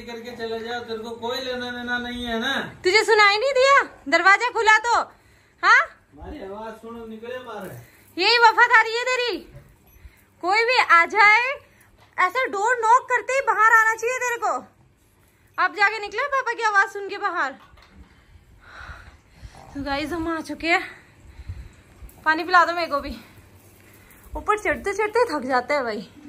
करके चले जाओ तेरे को कोई लेना देना नहीं है ना तुझे सुनाई नहीं दिया दरवाजा खुला तो हाँ आवाज सुनो निकले मारे यही वफादारी है तेरी कोई भी आ जाए ऐसा डोर नॉक करते ही बाहर आना चाहिए तेरे को आप जाके निकले पापा की आवाज सुन के बाहर तो गाइस हम आ चुके हैं पानी पिला दो मेरे को भी ऊपर चढ़ते चढ़ते थक जाते हैं भाई